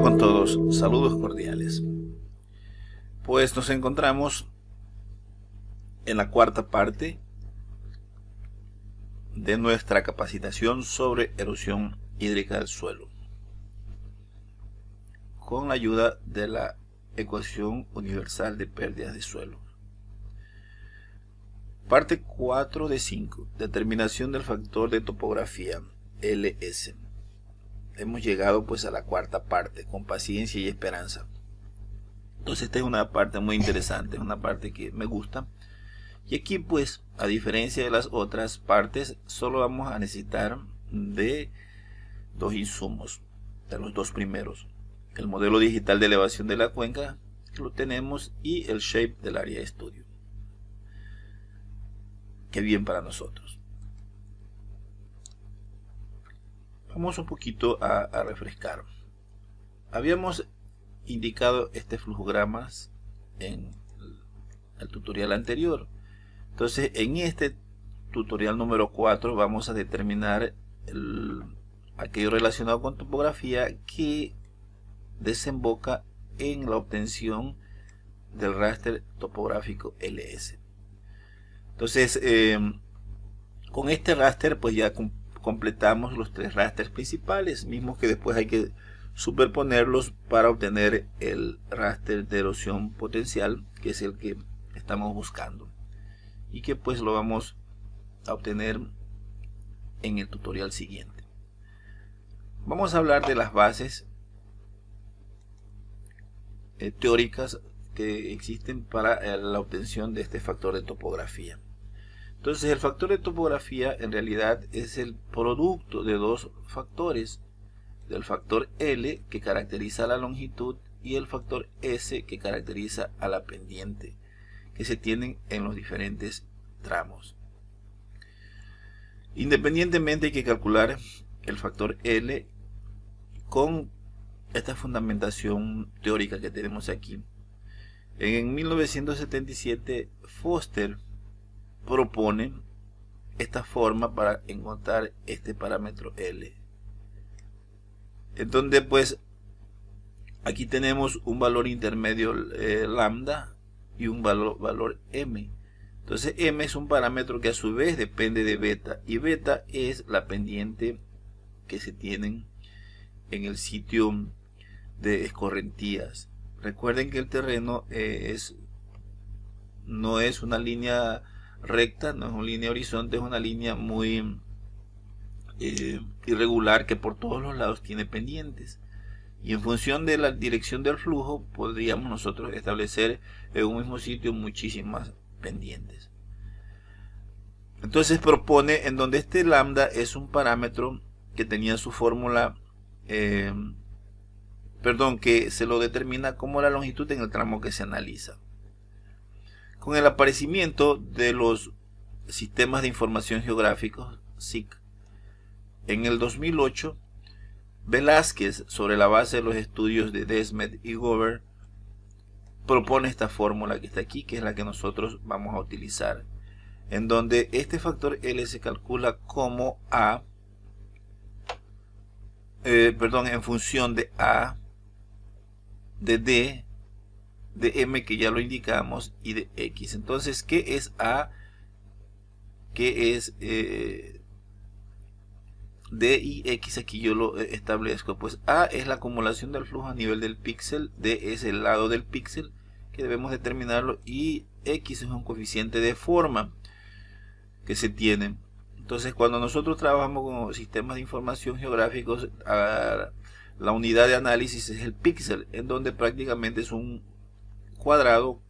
con todos, saludos cordiales. Pues nos encontramos en la cuarta parte de nuestra capacitación sobre erosión hídrica del suelo con la ayuda de la ecuación universal de pérdidas de suelo. Parte 4 de 5. Determinación del factor de topografía LS hemos llegado pues a la cuarta parte, con paciencia y esperanza. Entonces esta es una parte muy interesante, es una parte que me gusta. Y aquí pues, a diferencia de las otras partes, solo vamos a necesitar de dos insumos, de los dos primeros. El modelo digital de elevación de la cuenca, que lo tenemos, y el shape del área de estudio. Qué bien para nosotros. Vamos un poquito a, refrescar. Habíamos indicado este flujogramas en el tutorial anterior. Entonces, en este tutorial número 4 vamos a determinar aquello relacionado con topografía que desemboca en la obtención del raster topográfico LS. Entonces, eh, con este raster pues ya completamos los tres rasters principales, mismos que después hay que superponerlos para obtener el raster de erosión potencial, que es el que estamos buscando. Y que pues lo vamos a obtener en el tutorial siguiente. Vamos a hablar de las bases eh, teóricas que existen para eh, la obtención de este factor de topografía. Entonces el factor de topografía en realidad es el producto de dos factores, del factor L que caracteriza la longitud y el factor S que caracteriza a la pendiente, que se tienen en los diferentes tramos. Independientemente hay que calcular el factor L con esta fundamentación teórica que tenemos aquí. En 1977, Foster proponen esta forma para encontrar este parámetro L. Entonces, pues, aquí tenemos un valor intermedio eh, lambda y un valor, m. Entonces, m es un parámetro que a su vez depende de beta. Y beta es la pendiente que se tienen en el sitio de escorrentías. Recuerden que el terreno eh, es, no es una línea recta, no es una línea horizonte, es una línea muy eh, irregular que por todos los lados tiene pendientes. Y en función de la dirección del flujo podríamos nosotros establecer en un mismo sitio muchísimas pendientes. Entonces propone en donde este lambda es un parámetro que tenía su fórmula, eh, perdón, que se lo determina como la longitud en el tramo que se analiza. Con el aparecimiento de los sistemas de información geográficos, SIC, en el 2008, Velázquez, sobre la base de los estudios de Desmet y Gover, propone esta fórmula que está aquí, que es la que nosotros vamos a utilizar, en donde este factor L se calcula como A, eh, perdón, en función de A, de D, de m que ya lo indicamos y de x. Entonces, ¿qué es A? ¿Qué es eh, y X? Aquí yo lo eh, establezco. Pues A es la acumulación del flujo a nivel del píxel, D es el lado del píxel que debemos determinarlo y X es un coeficiente de forma que se tiene. Entonces, cuando nosotros trabajamos con sistemas de información geográficos, ah, la unidad de análisis es el píxel, en donde prácticamente es un cuadrado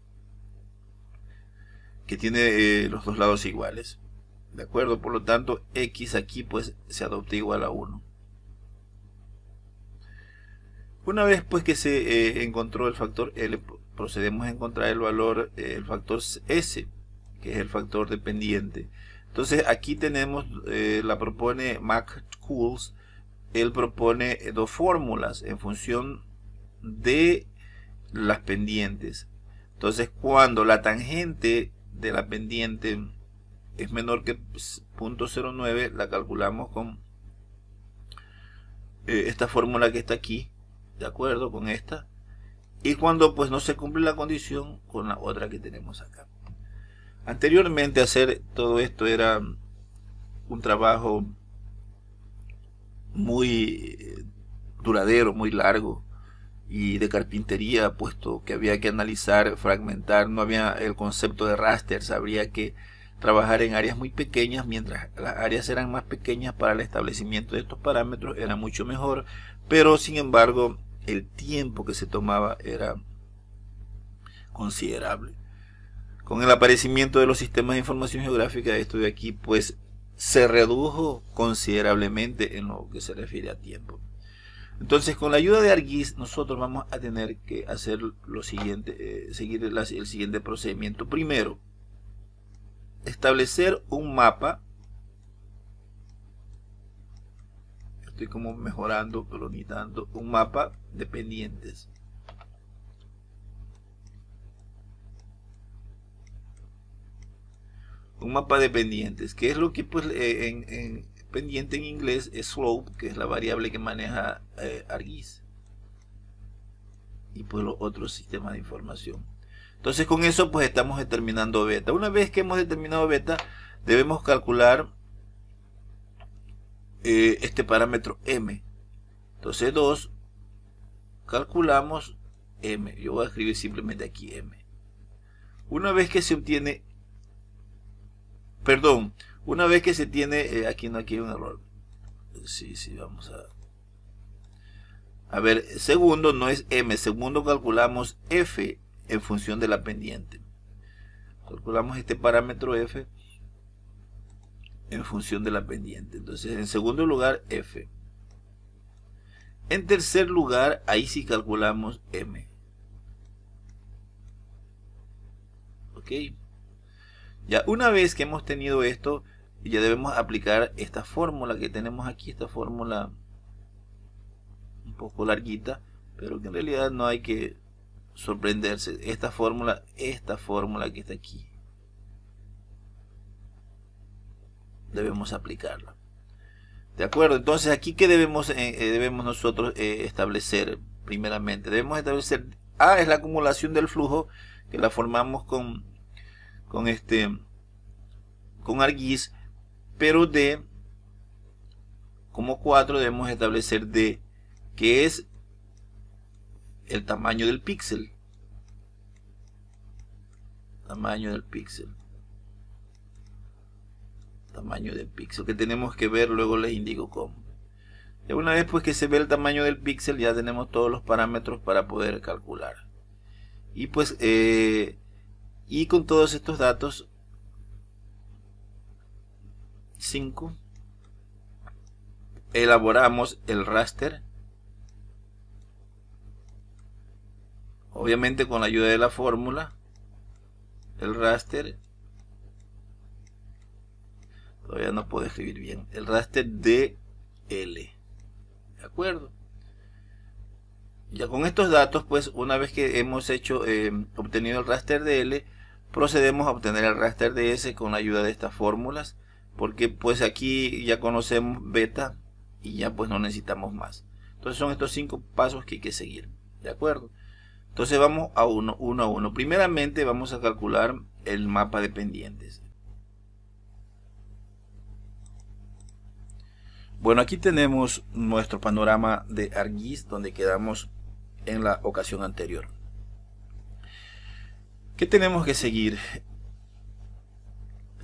que tiene eh, los dos lados iguales. ¿De acuerdo? Por lo tanto, x aquí pues se adopta igual a 1. Una vez pues que se eh, encontró el factor L, procedemos a encontrar el valor, eh, el factor S, que es el factor dependiente. Entonces aquí tenemos, la propone Mac Cools, él propone dos fórmulas en función de las pendientes. Entonces, cuando la tangente de la pendiente es menor que 0.09, pues, la calculamos con eh, esta fórmula que está aquí, ¿de acuerdo? Con esta. Y cuando pues no se cumple la condición, con la otra que tenemos acá. Anteriormente hacer todo esto era un trabajo muy eh, duradero, muy largo y de carpintería, puesto que había que analizar, fragmentar, no había el concepto de rasters, habría que trabajar en áreas muy pequeñas, mientras las áreas eran más pequeñas para el establecimiento de estos parámetros era mucho mejor, pero sin embargo el tiempo que se tomaba era considerable. Con el aparecimiento de los sistemas de información geográfica, esto de aquí pues se redujo considerablemente en lo que se refiere a tiempo. Entonces, con la ayuda de ArcGIS, nosotros vamos a tener que hacer lo siguiente, eh, seguir el, siguiente procedimiento. Primero, establecer un mapa. Estoy como mejorando, colonizando un mapa de pendientes. un mapa de pendientes, que es lo que pues eh, en, pendiente en inglés es slope, que es la variable que maneja eh, Y pues los otros sistemas de información. Entonces con eso pues estamos determinando beta. Una vez que hemos determinado beta, debemos calcular eh, este parámetro m. Entonces 2, calculamos m. Yo voy a escribir simplemente aquí m. Una vez que se obtiene, perdón, una vez que se tiene, eh, aquí no, aquí hay un error. Sí, sí, vamos a... A ver, segundo no es M, segundo calculamos F en función de la pendiente. Calculamos este parámetro F en función de la pendiente. Entonces, en segundo lugar, F. En tercer lugar, ahí sí calculamos M. ¿Ok? Ya, una vez que hemos tenido esto, y ya debemos aplicar esta fórmula que tenemos aquí, esta fórmula un poco larguita, pero que en realidad no hay que sorprenderse. Esta fórmula, esta fórmula que está aquí, debemos aplicarla. ¿De acuerdo? Entonces, ¿aquí qué debemos, eh, eh, debemos nosotros eh, establecer? Primeramente, debemos establecer A es la acumulación del flujo que la formamos con, con, este, con Argis pero D, como 4 debemos establecer D, que es el tamaño del píxel. Tamaño del píxel. Tamaño del píxel, que tenemos que ver, luego les indico cómo. De una vez pues que se ve el tamaño del píxel, ya tenemos todos los parámetros para poder calcular. Y pues, eh, y con todos estos datos 5 elaboramos el raster obviamente con la ayuda de la fórmula el raster todavía no puedo escribir bien el raster de L de acuerdo ya con estos datos pues una vez que hemos hecho eh, obtenido el raster de L procedemos a obtener el raster de S con la ayuda de estas fórmulas porque pues aquí ya conocemos beta y ya pues no necesitamos más. Entonces son estos cinco pasos que hay que seguir, ¿de acuerdo? Entonces vamos a uno, uno a uno. Primeramente vamos a calcular el mapa de pendientes. Bueno, aquí tenemos nuestro panorama de Arguis donde quedamos en la ocasión anterior. ¿Qué tenemos que seguir?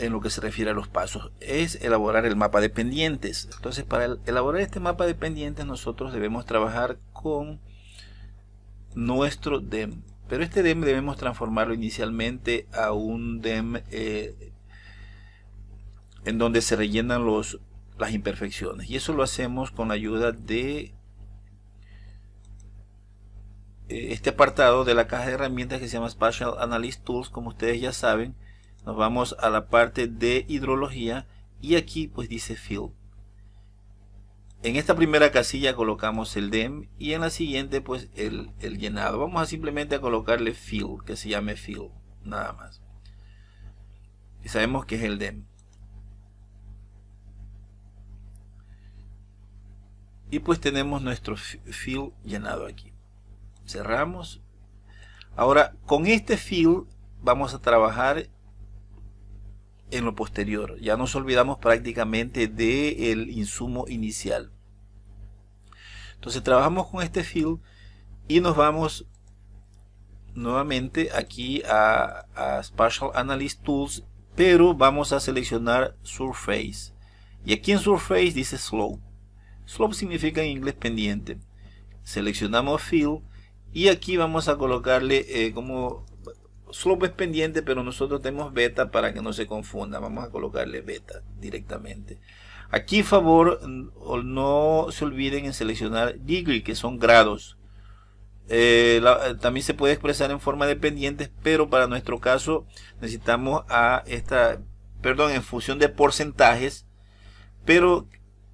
en lo que se refiere a los pasos es elaborar el mapa de pendientes. Entonces, para elaborar este mapa de pendientes nosotros debemos trabajar con nuestro DEM. Pero este DEM debemos transformarlo inicialmente a un DEM eh, en donde se rellenan los, las imperfecciones. Y eso lo hacemos con la ayuda de eh, este apartado de la caja de herramientas que se llama Spatial Analyst Tools, como ustedes ya saben nos vamos a la parte de hidrología y aquí pues dice fill. En esta primera casilla colocamos el DEM y en la siguiente pues el, llenado. Vamos a simplemente a colocarle fill, que se llame fill, nada más. Y sabemos que es el DEM. y pues tenemos nuestro field llenado aquí cerramos ahora con este field vamos a trabajar en lo posterior. Ya nos olvidamos prácticamente del el insumo inicial. Entonces trabajamos con este field y nos vamos nuevamente aquí a, a Spatial Analyst Tools, pero vamos a seleccionar Surface. Y aquí en Surface dice Slope. Slope significa en inglés pendiente. Seleccionamos field y aquí vamos a colocarle eh, como slope es pendiente, pero nosotros tenemos beta para que no se confunda. Vamos a colocarle beta directamente. Aquí, favor, no se olviden en seleccionar degree, que son grados. Eh, eh, también se puede expresar en forma de pendientes, pero para nuestro caso necesitamos a esta, perdón, en función de porcentajes, pero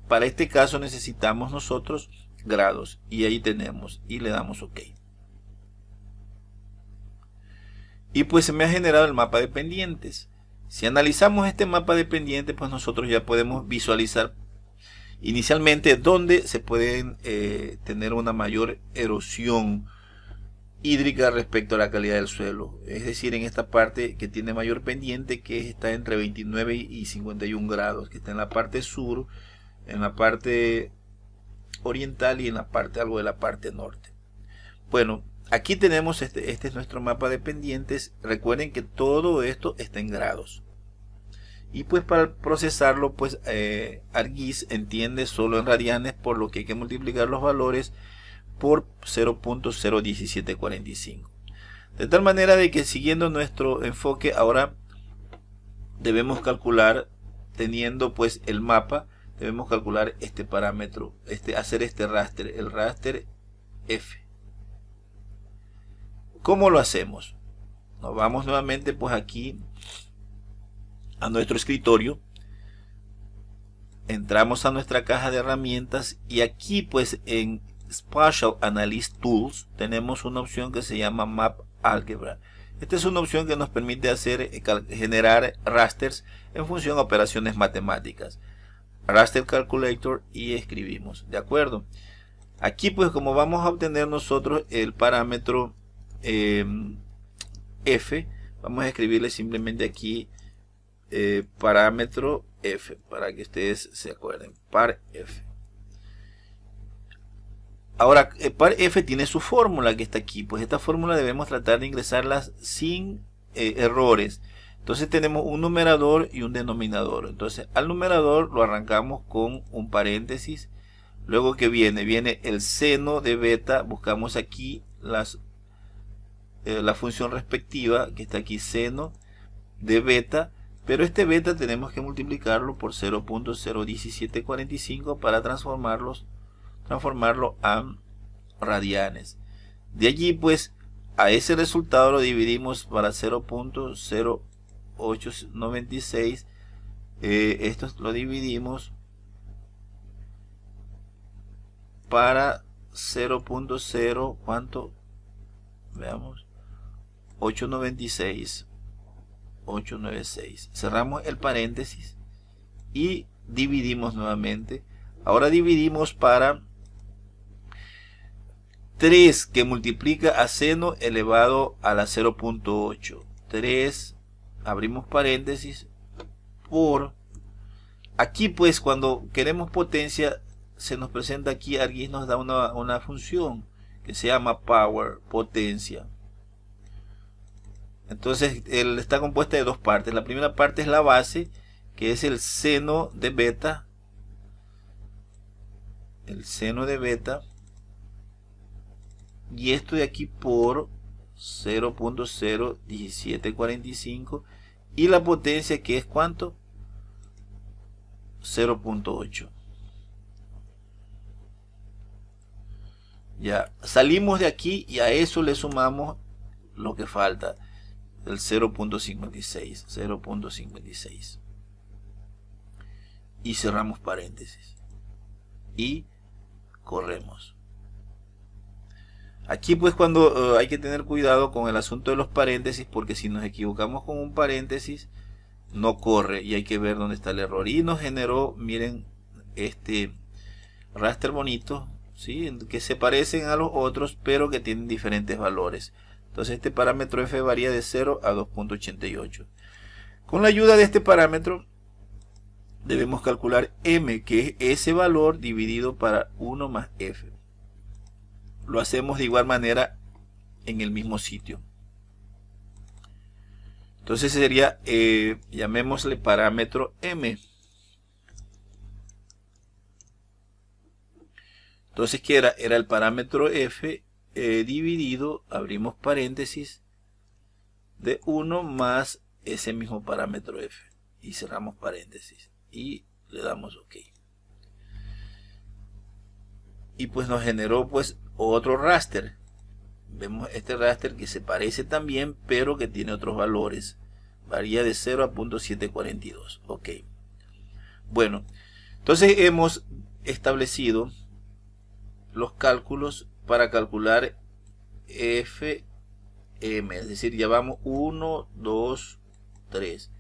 para este caso necesitamos nosotros grados y ahí tenemos y le damos OK. Y pues se me ha generado el mapa de pendientes. Si analizamos este mapa de pendientes, pues nosotros ya podemos visualizar inicialmente dónde se pueden eh, tener una mayor erosión hídrica respecto a la calidad del suelo. Es decir, en esta parte que tiene mayor pendiente, que está entre 29 y 51 grados, que está en la parte sur, en la parte oriental y en la parte algo de la parte norte. Bueno, Aquí tenemos, este, este, es nuestro mapa de pendientes. Recuerden que todo esto está en grados. Y pues para procesarlo, pues eh, entiende solo en radianes, por lo que hay que multiplicar los valores por 0.01745. De tal manera de que siguiendo nuestro enfoque, ahora debemos calcular, teniendo pues el mapa, debemos calcular este parámetro, este, hacer este raster, el raster F. ¿Cómo lo hacemos? Nos vamos nuevamente pues aquí a nuestro escritorio. Entramos a nuestra caja de herramientas y aquí pues en Spatial Analyst Tools tenemos una opción que se llama Map Algebra. Esta es una opción que nos permite hacer eh, generar rasters en función a operaciones matemáticas. Raster Calculator y escribimos, ¿de acuerdo? Aquí pues como vamos a obtener nosotros el parámetro Em, f, vamos a escribirle simplemente aquí eh, parámetro f, para que ustedes se acuerden, par f. Ahora, eh, par f tiene su fórmula que está aquí, pues esta fórmula debemos tratar de ingresarla sin eh, errores. Entonces tenemos un numerador y un denominador. Entonces al numerador lo arrancamos con un paréntesis. Luego que viene, viene el seno de beta, buscamos aquí las eh, la función respectiva, que está aquí seno de beta, pero este beta tenemos que multiplicarlo por 0.01745 para transformarlos, transformarlo a radianes. De allí pues a ese resultado lo dividimos para 0.0896. Eh, esto lo dividimos para 0.0 cuánto veamos 896, 896. Cerramos el paréntesis y dividimos nuevamente. Ahora dividimos para 3 que multiplica a seno elevado a la 0.8. 3, abrimos paréntesis, por... Aquí pues cuando queremos potencia se nos presenta aquí, alguien nos da una, una función que se llama power, potencia. Entonces él está compuesta de dos partes. La primera parte es la base, que es el seno de beta. El seno de beta. Y esto de aquí por 0.01745. Y la potencia que es cuánto? 0.8. Ya, salimos de aquí y a eso le sumamos lo que falta del 0.56, 0.56. Y cerramos paréntesis. Y corremos. Aquí pues cuando eh, hay que tener cuidado con el asunto de los paréntesis porque si nos equivocamos con un paréntesis no corre y hay que ver dónde está el error. Y nos generó, miren, este raster bonito, ¿sí? que se parecen a los otros pero que tienen diferentes valores. Entonces este parámetro f varía de 0 a 2.88. Con la ayuda de este parámetro debemos calcular m, que es ese valor dividido para 1 más f. Lo hacemos de igual manera en el mismo sitio. Entonces sería, eh, llamémosle parámetro m. Entonces, ¿qué era? Era el parámetro f eh, dividido, abrimos paréntesis, de 1 más ese mismo parámetro f. Y cerramos paréntesis. Y le damos OK. Y pues nos generó pues otro raster. Vemos este raster que se parece también, pero que tiene otros valores. Varía de 0 a 0.742. Ok. Bueno, entonces hemos establecido los cálculos para calcular FM. Es decir, ya vamos 1, 2, 3.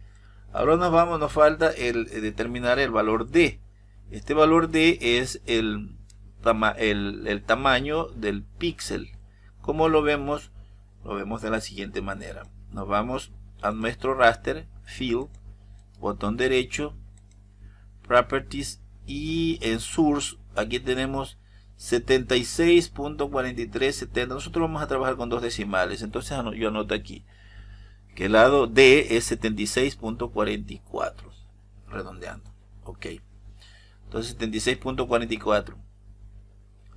Ahora nos vamos, nos falta el, eh, determinar el valor D. Este valor D es el, tamaño del píxel. Como lo vemos, lo vemos de la siguiente manera. Nos vamos a nuestro raster, field botón derecho, Properties y en Source, aquí tenemos 76.4370. Nosotros vamos a trabajar con dos decimales. Entonces yo anoto aquí que el lado D es 76.44. Redondeando. Ok. Entonces 76.44.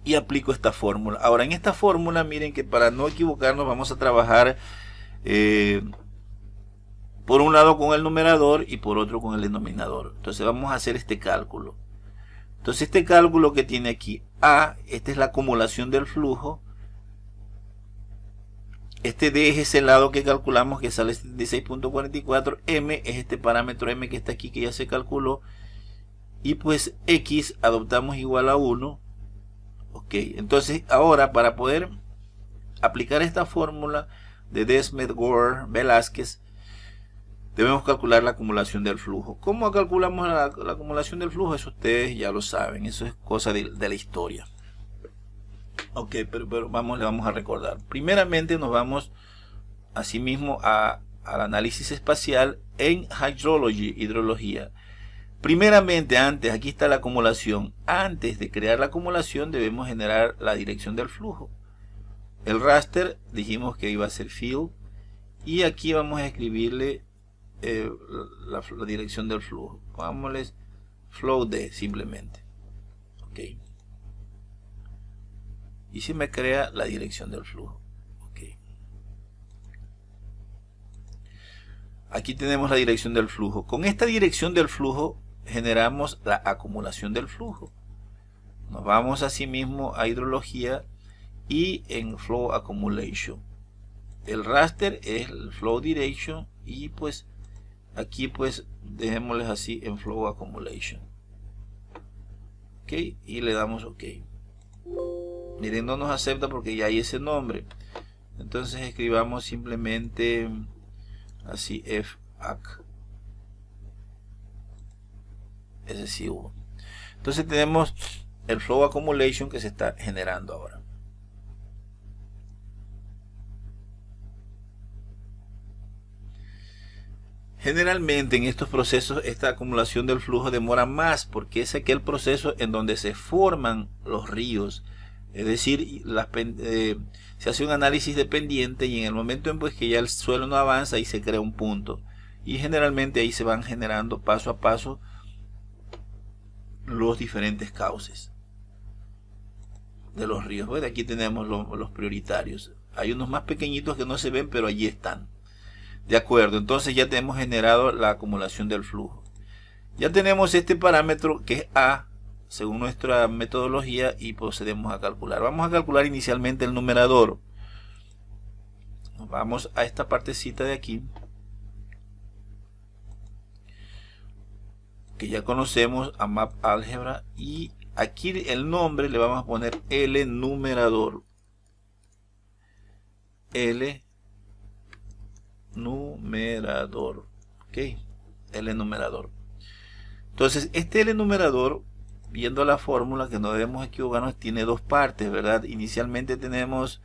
Y aplico esta fórmula. Ahora en esta fórmula, miren que para no equivocarnos vamos a trabajar eh, por un lado con el numerador y por otro con el denominador. Entonces vamos a hacer este cálculo. Entonces este cálculo que tiene aquí a, esta es la acumulación del flujo. Este D es ese lado que calculamos que sale 76.44. M es este parámetro M que está aquí que ya se calculó. Y pues X adoptamos igual a 1. Ok, entonces ahora para poder aplicar esta fórmula de Desmet Gore Velázquez, debemos calcular la acumulación del flujo. ¿Cómo calculamos la, acumulación del flujo? Eso ustedes ya lo saben, eso es cosa de, la historia. Ok, pero, pero, vamos, le vamos a recordar. Primeramente nos vamos asimismo a, al análisis espacial en hydrology, hidrología. Primeramente, antes, aquí está la acumulación. Antes de crear la acumulación debemos generar la dirección del flujo. El raster dijimos que iba a ser field y aquí vamos a escribirle eh, la, dirección del flujo. Pongámosles flow de simplemente. Ok. Y se me crea la dirección del flujo. Ok. Aquí tenemos la dirección del flujo. Con esta dirección del flujo generamos la acumulación del flujo. Nos vamos mismo a hidrología y en flow accumulation. El raster es el flow direction y pues Aquí pues dejémosles así en Flow Accumulation. Ok, y le damos OK. Miren, no nos acepta porque ya hay ese nombre. Entonces escribamos simplemente así FAC. Ese sí Entonces tenemos el Flow Accumulation que se está generando ahora. Generalmente en estos procesos esta acumulación del flujo demora más porque es aquel proceso en donde se forman los ríos. Es decir, eh, se hace un análisis de pendiente y en el momento en pues, que ya el suelo no avanza y se crea un punto. Y generalmente ahí se van generando paso a paso los diferentes cauces de los ríos. Bueno, aquí tenemos los prioritarios. Hay unos más pequeñitos que no se ven, pero allí están. De acuerdo, entonces ya tenemos generado la acumulación del flujo. Ya tenemos este parámetro que es A, según nuestra metodología, y procedemos a calcular. Vamos a calcular inicialmente el numerador. Vamos a esta partecita de aquí. Que ya conocemos a Map álgebra Y aquí el nombre le vamos a poner L numerador. L numerador. ¿Ok? El enumerador. Entonces, este el enumerador, viendo la fórmula que no debemos equivocarnos, tiene dos partes, ¿verdad? Inicialmente tenemos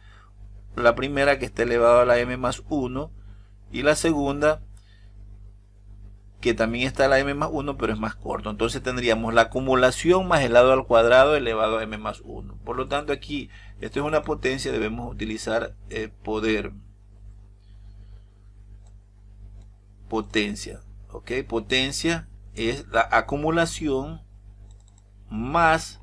la primera que está elevado a la m más 1 y la segunda que también está la m más 1 pero es más corto. Entonces tendríamos la acumulación más el lado al cuadrado elevado a m más 1. Por lo tanto aquí, esto es una potencia, debemos utilizar el eh, poder. potencia. ¿Ok? Potencia es la acumulación más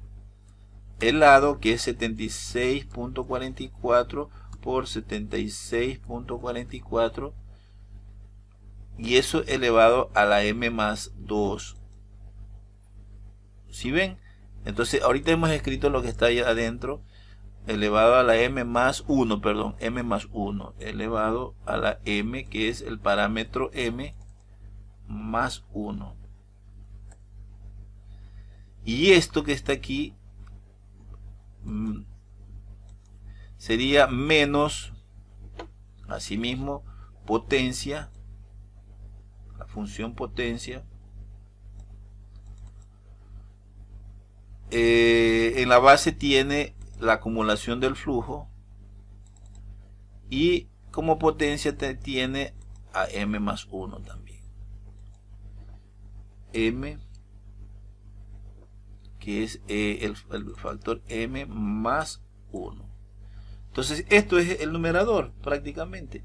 el lado que es 76.44 por 76.44 y eso elevado a la m más 2 si ven entonces ahorita hemos escrito lo que está ahí adentro elevado a la m más 1, perdón, m más 1 elevado a la m que es el parámetro m más 1. Y esto que está aquí mm, sería menos, asimismo, potencia, la función potencia, eh, en la base tiene la acumulación del flujo y como potencia tiene a m más 1 también. m que es eh, el, el, factor m más 1. Entonces esto es el numerador prácticamente.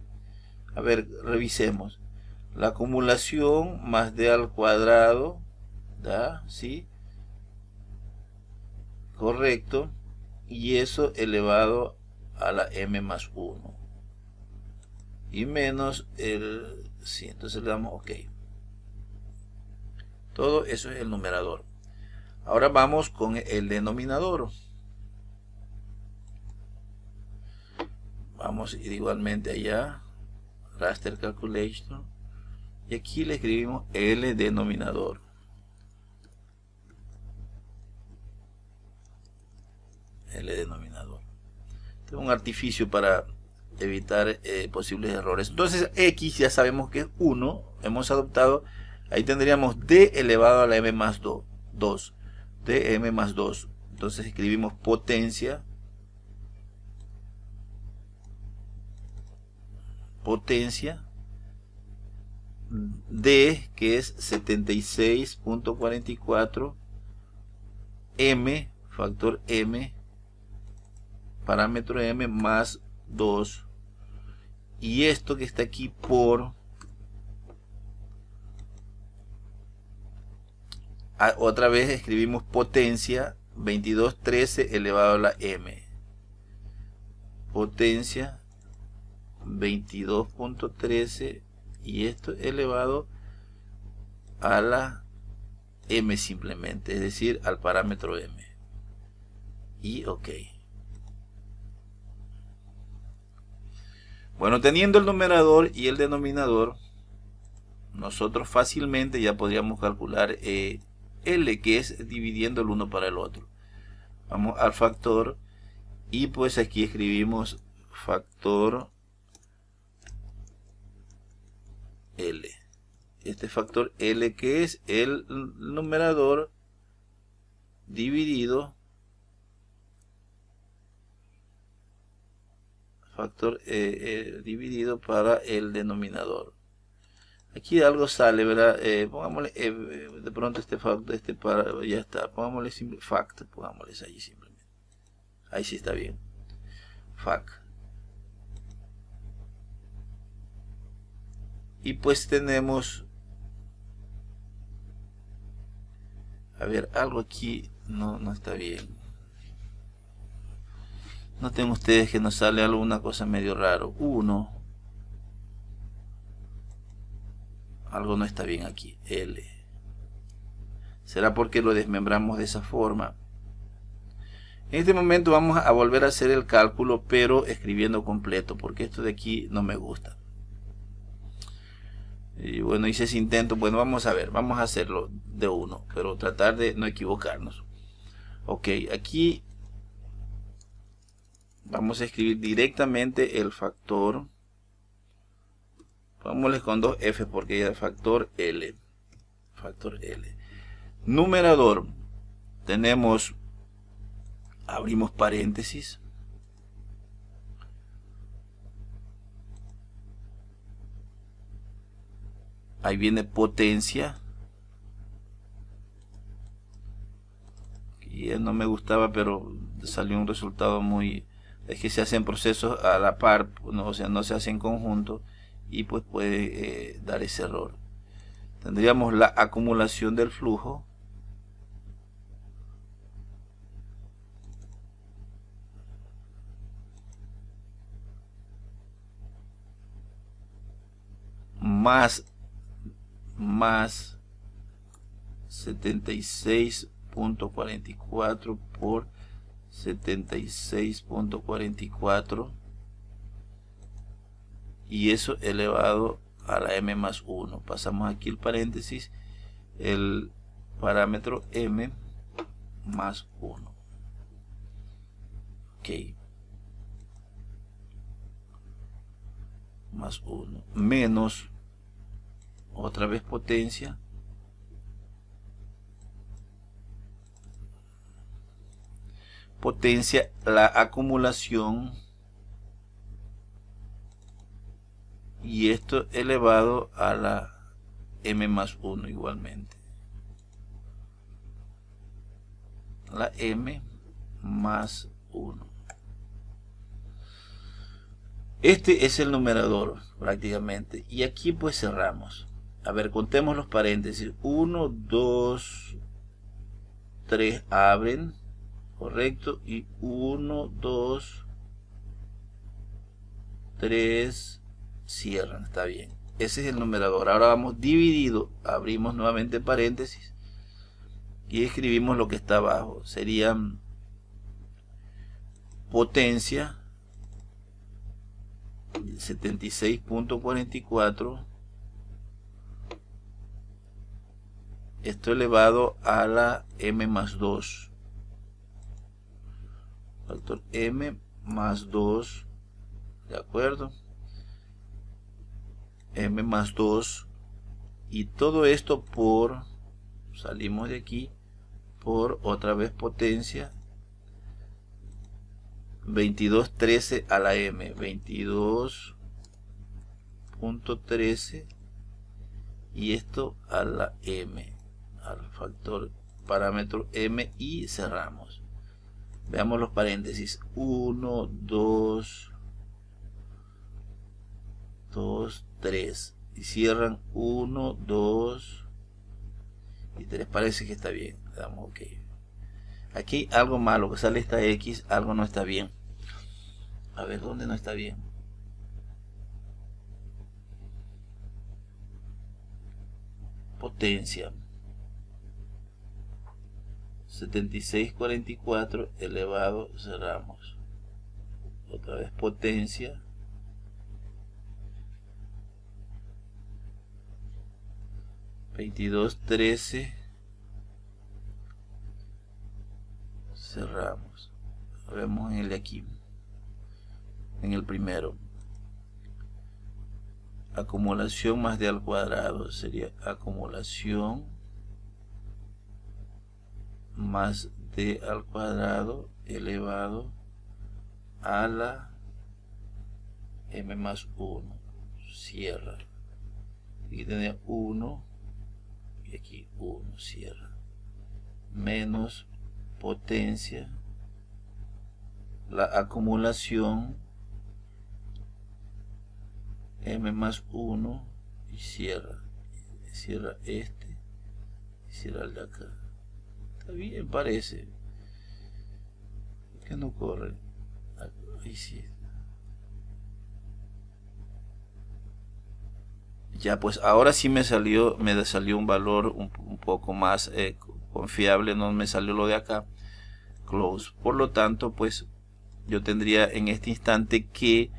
A ver, revisemos. La acumulación más d al cuadrado, ¿da? ¿Sí? Correcto y eso elevado a la m más 1 y menos el sí, entonces le damos ok todo eso es el numerador ahora vamos con el denominador vamos a ir igualmente allá raster calculation y aquí le escribimos el denominador el eh, denominador. Tengo un artificio para evitar eh, posibles errores. Entonces x ya sabemos que es 1, hemos adoptado, ahí tendríamos d elevado a la m más 2, 2 m más 2. Entonces escribimos potencia, potencia d que es 76.44 m, factor m parámetro m más 2 y esto que está aquí por ah, otra vez escribimos potencia 2213 elevado a la m potencia 22.13 y esto elevado a la m simplemente es decir al parámetro m y ok Bueno, teniendo el numerador y el denominador, nosotros fácilmente ya podríamos calcular eh, L, que es dividiendo el uno para el otro. Vamos al factor y pues aquí escribimos factor L. Este factor L que es el numerador dividido factor eh, eh, dividido para el denominador. Aquí algo sale, ¿verdad? Eh, pongámosle, de pronto este factor, este para, ya está. Pongámosle simple, fact, pongámosle ahí simplemente. Ahí sí está bien. Fact. Y pues tenemos... A ver, algo aquí no, no está bien. Noten ustedes que nos sale alguna cosa medio raro. 1. Algo no está bien aquí. L. Será porque lo desmembramos de esa forma. En este momento vamos a volver a hacer el cálculo, pero escribiendo completo, porque esto de aquí no me gusta. Y bueno, hice ese intento. Bueno, vamos a ver, vamos a hacerlo de uno, pero tratar de no equivocarnos. Ok, aquí Vamos a escribir directamente el factor. Vámonos con dos F porque ya el factor L. Factor L. Numerador. Tenemos, abrimos paréntesis. Ahí viene potencia. Y no me gustaba, pero salió un resultado muy es que se hacen procesos a la par, no, o sea, no se hacen en conjunto y pues puede eh, dar ese error. Tendríamos la acumulación del flujo. Más, más 76.44 por 76.44 y eso elevado a la m más 1 pasamos aquí el paréntesis el parámetro m más 1 ok más 1 menos otra vez potencia potencia la acumulación y esto elevado a la m más 1 igualmente la m más 1 este es el numerador prácticamente y aquí pues cerramos a ver contemos los paréntesis 1 2 3 abren correcto, y 1, 2, 3, cierran, está bien. Ese es el numerador. Ahora vamos dividido, abrimos nuevamente paréntesis y escribimos lo que está abajo. sería potencia 76.44 esto elevado a la m más 2 factor m más 2, ¿de acuerdo? m más 2 y todo esto por, salimos de aquí, por otra vez potencia 22.13 a la m, 22.13 y esto a la m, al factor parámetro m y cerramos. Veamos los paréntesis. 1, 2, 2, 3. Y cierran 1, 2 y 3. Parece que está bien. Le damos OK. Aquí algo malo, que sale esta X, algo no está bien. A ver, ¿dónde no está bien? Potencia. 7644 elevado, cerramos. Otra vez potencia. Veintidós Cerramos. Vemos en el de aquí. En el primero. Acumulación más de al cuadrado. Sería acumulación más d al cuadrado elevado a la m más 1 cierra aquí tenía 1 y aquí 1 cierra menos potencia la acumulación m más 1 y cierra cierra este y cierra el de acá bien, parece. Que no corre. Ya, pues ahora sí me salió, me salió un valor un, poco más eh, confiable, no me salió lo de acá, close. Por lo tanto, pues yo tendría en este instante que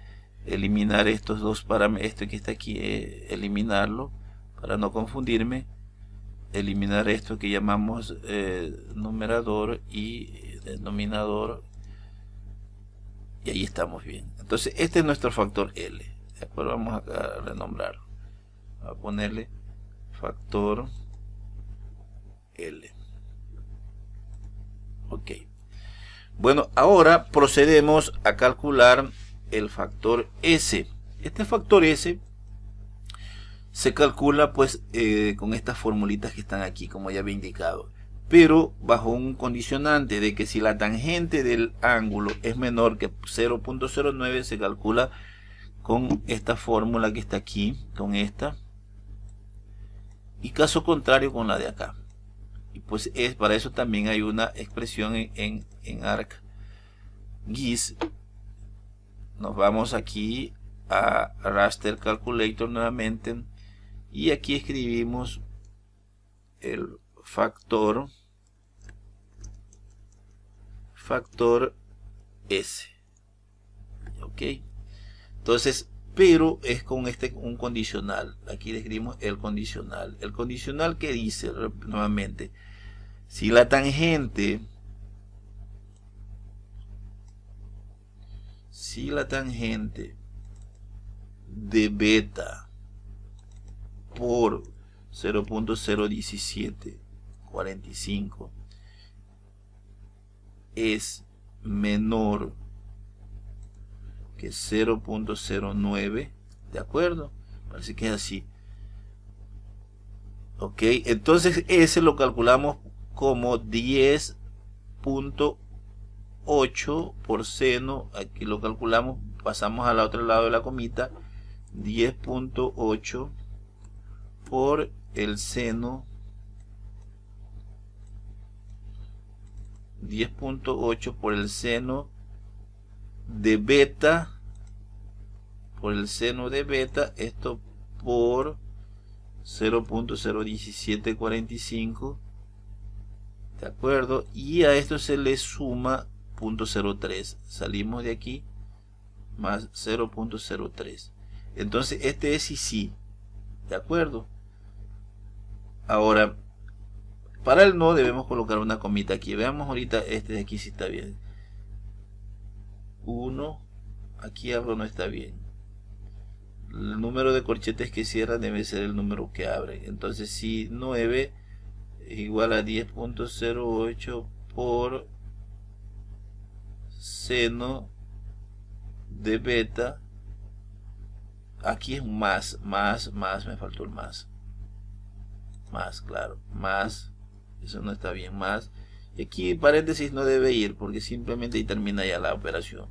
eliminar estos dos parámetros, que está aquí, eh, eliminarlo para no confundirme eliminar esto que llamamos eh, numerador y denominador y ahí estamos bien entonces este es nuestro factor L después vamos a, renombrarlo a ponerle factor L ok bueno ahora procedemos a calcular el factor S este factor S se calcula pues eh, con estas formulitas que están aquí, como ya había indicado. Pero bajo un condicionante de que si la tangente del ángulo es menor que 0.09, se calcula con esta fórmula que está aquí, con esta. Y caso contrario con la de acá. Y pues es, para eso también hay una expresión en, en, en arc GIS. Nos vamos aquí a raster calculator nuevamente y aquí escribimos el factor factor S ok entonces pero es con este un condicional aquí escribimos el condicional el condicional que dice nuevamente si la tangente si la tangente de beta por 0.01745 es menor que 0.09, ¿de acuerdo? Parece que es así. ¿Ok? Entonces ese lo calculamos como 10.8 por seno, aquí lo calculamos, pasamos al otro lado de la comita, 10.8 por el seno 10.8 por el seno de beta por el seno de beta esto por 0.01745 de acuerdo y a esto se le suma 0.03 salimos de aquí más 0.03 entonces este es y sí de acuerdo Ahora, para el no debemos colocar una comita aquí. Veamos ahorita este de aquí si está bien. 1, aquí abro no está bien. El número de corchetes que cierra debe ser el número que abre. Entonces si 9 es igual a 10.08 por seno de beta. Aquí es más, más, más, me faltó el más más, claro, más, eso no está bien, más. aquí paréntesis no debe ir porque simplemente ahí termina ya la operación.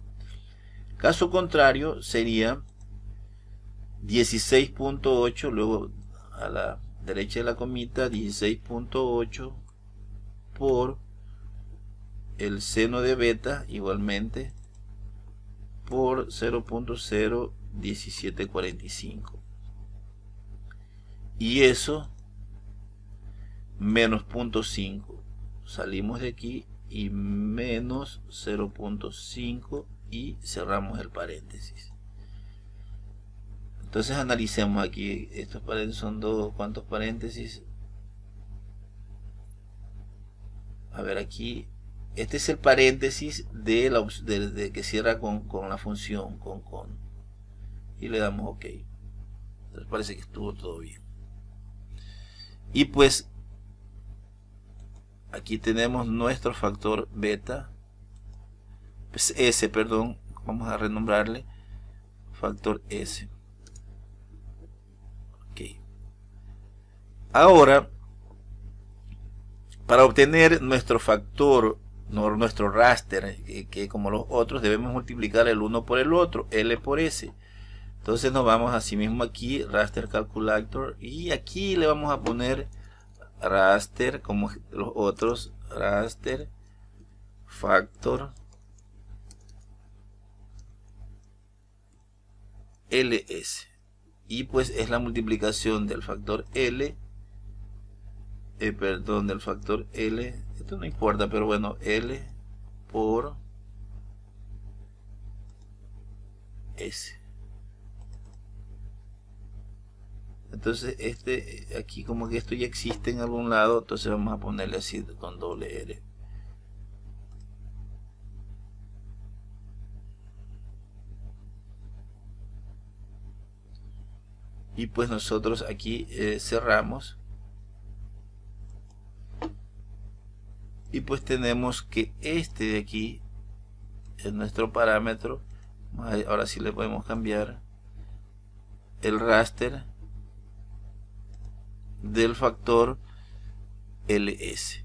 Caso contrario sería 16.8, luego a la derecha de la comita 16.8 por el seno de beta igualmente por 0.01745 y eso menos 0.5. Salimos de aquí y menos 0.5 y cerramos el paréntesis. Entonces analicemos aquí, estos paréntesis son dos, cuantos paréntesis? A ver aquí, este es el paréntesis de la, que cierra con, la función, con con. Y le damos OK. Entonces parece que estuvo todo bien. Y pues aquí tenemos nuestro factor beta pues S perdón vamos a renombrarle factor S ahora para obtener nuestro factor nuestro raster eh, que, como los otros debemos multiplicar el uno por el otro L por S entonces nos vamos a sí mismo aquí raster calculator y aquí le vamos a poner raster como los otros raster factor ls y pues es la multiplicación del factor l eh, perdón del factor l esto no importa pero bueno l por s Entonces, este, aquí como que esto ya existe en algún lado, entonces vamos a ponerle así con doble R, Y pues nosotros aquí eh, cerramos. Y pues tenemos que este de aquí es nuestro parámetro. Ahora sí le podemos cambiar el raster del factor ls.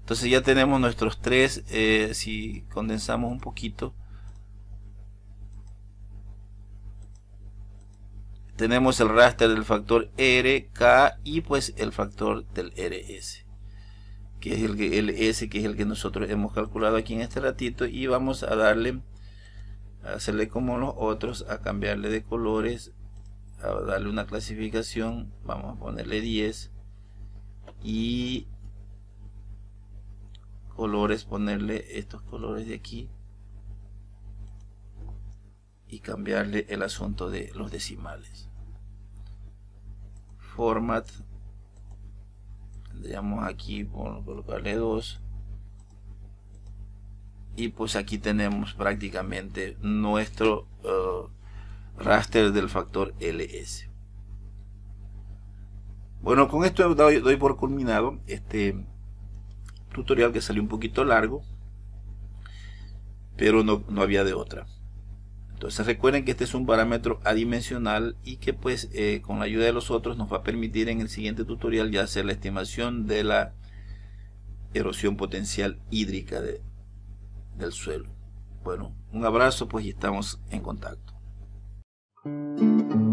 Entonces ya tenemos nuestros tres, eh, si condensamos un poquito, tenemos el raster del factor RK y pues el factor del RS que es el, el S que es el que nosotros hemos calculado aquí en este ratito y vamos a darle a hacerle como los otros a cambiarle de colores a darle una clasificación, vamos a ponerle 10 y colores, ponerle estos colores de aquí y cambiarle el asunto de los decimales. Format, tendríamos aquí, por colocarle 2 y pues aquí tenemos prácticamente nuestro eh, raster del factor LS. Bueno, con esto doy, por culminado este tutorial que salió un poquito largo, pero no, había de otra. Entonces recuerden que este es un parámetro adimensional y que pues eh, con la ayuda de los otros nos va a permitir en el siguiente tutorial ya hacer la estimación de la erosión potencial hídrica de, del suelo. Bueno, un abrazo pues y estamos en contacto. Música